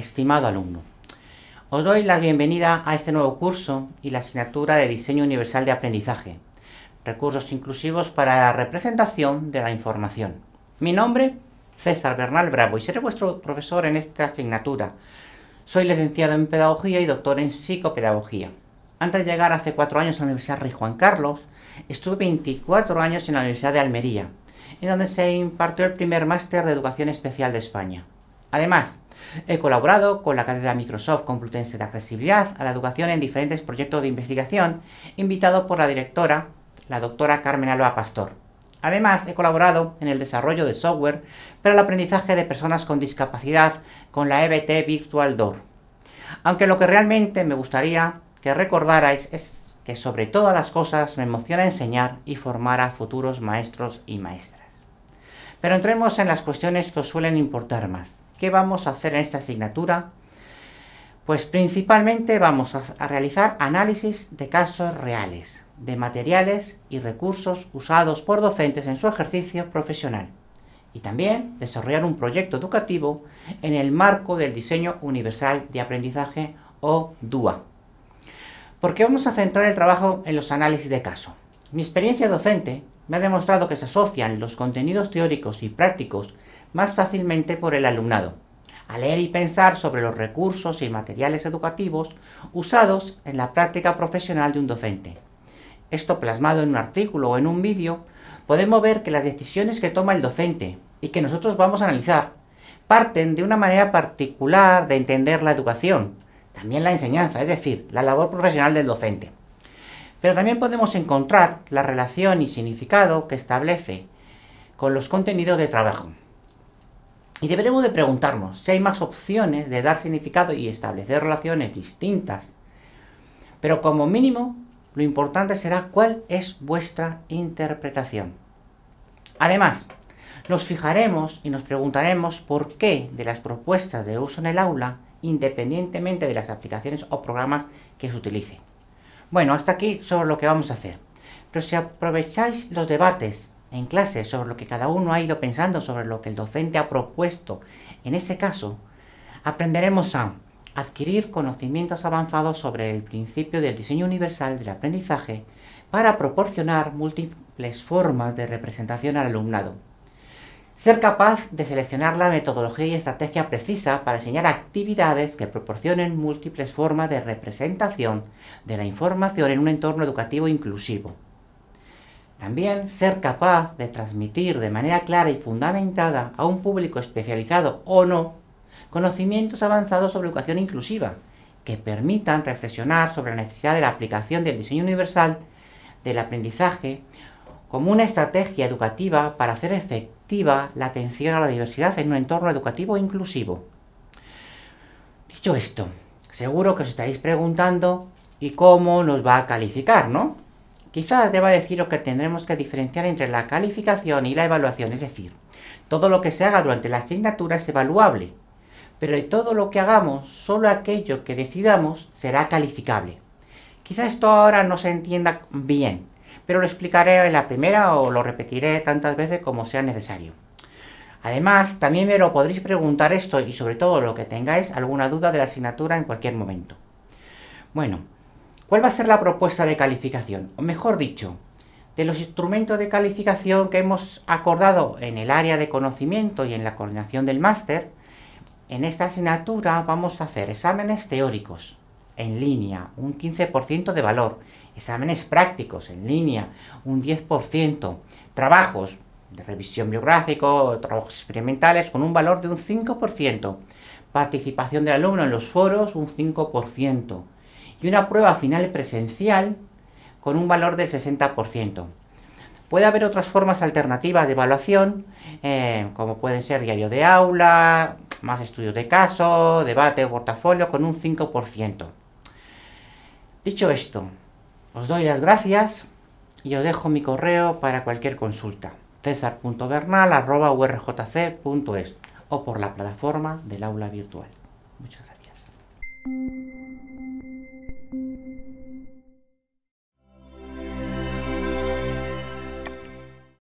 Estimado alumno, os doy la bienvenida a este nuevo curso y la asignatura de Diseño Universal de Aprendizaje, recursos inclusivos para la representación de la información. Mi nombre, César Bernal Bravo, y seré vuestro profesor en esta asignatura. Soy licenciado en Pedagogía y doctor en Psicopedagogía. Antes de llegar hace cuatro años a la Universidad Rey Juan Carlos, estuve 24 años en la Universidad de Almería, en donde se impartió el primer máster de Educación Especial de España. Además, he colaborado con la cátedra Microsoft Complutense de Accesibilidad a la Educación en diferentes proyectos de investigación, invitado por la directora, la doctora Carmen Alba Pastor. Además, he colaborado en el desarrollo de software para el aprendizaje de personas con discapacidad con la EBT Virtual Door. Aunque lo que realmente me gustaría que recordarais es que sobre todas las cosas me emociona enseñar y formar a futuros maestros y maestras. Pero entremos en las cuestiones que os suelen importar más. ¿Qué vamos a hacer en esta asignatura? Pues principalmente vamos a realizar análisis de casos reales, de materiales y recursos usados por docentes en su ejercicio profesional. Y también desarrollar un proyecto educativo en el marco del Diseño Universal de Aprendizaje o DUA. ¿Por qué vamos a centrar el trabajo en los análisis de caso? Mi experiencia docente me ha demostrado que se asocian los contenidos teóricos y prácticos más fácilmente por el alumnado, a leer y pensar sobre los recursos y materiales educativos usados en la práctica profesional de un docente. Esto plasmado en un artículo o en un vídeo, podemos ver que las decisiones que toma el docente y que nosotros vamos a analizar parten de una manera particular de entender la educación, también la enseñanza, es decir, la labor profesional del docente. Pero también podemos encontrar la relación y significado que establece con los contenidos de trabajo. Y deberemos de preguntarnos si hay más opciones de dar significado y establecer relaciones distintas. Pero como mínimo, lo importante será cuál es vuestra interpretación. Además, nos fijaremos y nos preguntaremos por qué de las propuestas de uso en el aula, independientemente de las aplicaciones o programas que se utilicen. Bueno, hasta aquí sobre lo que vamos a hacer. Pero si aprovecháis los debates en clase sobre lo que cada uno ha ido pensando, sobre lo que el docente ha propuesto, en ese caso, aprenderemos a adquirir conocimientos avanzados sobre el principio del diseño universal del aprendizaje para proporcionar múltiples formas de representación al alumnado ser capaz de seleccionar la metodología y estrategia precisa para enseñar actividades que proporcionen múltiples formas de representación de la información en un entorno educativo inclusivo. También ser capaz de transmitir de manera clara y fundamentada a un público especializado o no conocimientos avanzados sobre educación inclusiva que permitan reflexionar sobre la necesidad de la aplicación del diseño universal del aprendizaje como una estrategia educativa para hacer efecto la atención a la diversidad en un entorno educativo inclusivo. Dicho esto, seguro que os estaréis preguntando ¿y cómo nos va a calificar, no? Quizás deba deciros que tendremos que diferenciar entre la calificación y la evaluación, es decir, todo lo que se haga durante la asignatura es evaluable, pero de todo lo que hagamos, solo aquello que decidamos será calificable. Quizás esto ahora no se entienda bien, pero lo explicaré en la primera o lo repetiré tantas veces como sea necesario. Además, también me lo podréis preguntar esto y sobre todo lo que tengáis alguna duda de la asignatura en cualquier momento. Bueno, ¿cuál va a ser la propuesta de calificación? O mejor dicho, de los instrumentos de calificación que hemos acordado en el área de conocimiento y en la coordinación del máster, en esta asignatura vamos a hacer exámenes teóricos en línea, un 15% de valor, exámenes prácticos en línea, un 10%, trabajos de revisión biográfico, trabajos experimentales con un valor de un 5%, participación del alumno en los foros un 5% y una prueba final presencial con un valor del 60%. Puede haber otras formas alternativas de evaluación, eh, como pueden ser diario de aula, más estudios de caso, debate, o portafolio, con un 5%. Dicho esto, os doy las gracias y os dejo mi correo para cualquier consulta. cesar.bernal.urjc.es o por la plataforma del aula virtual. Muchas gracias.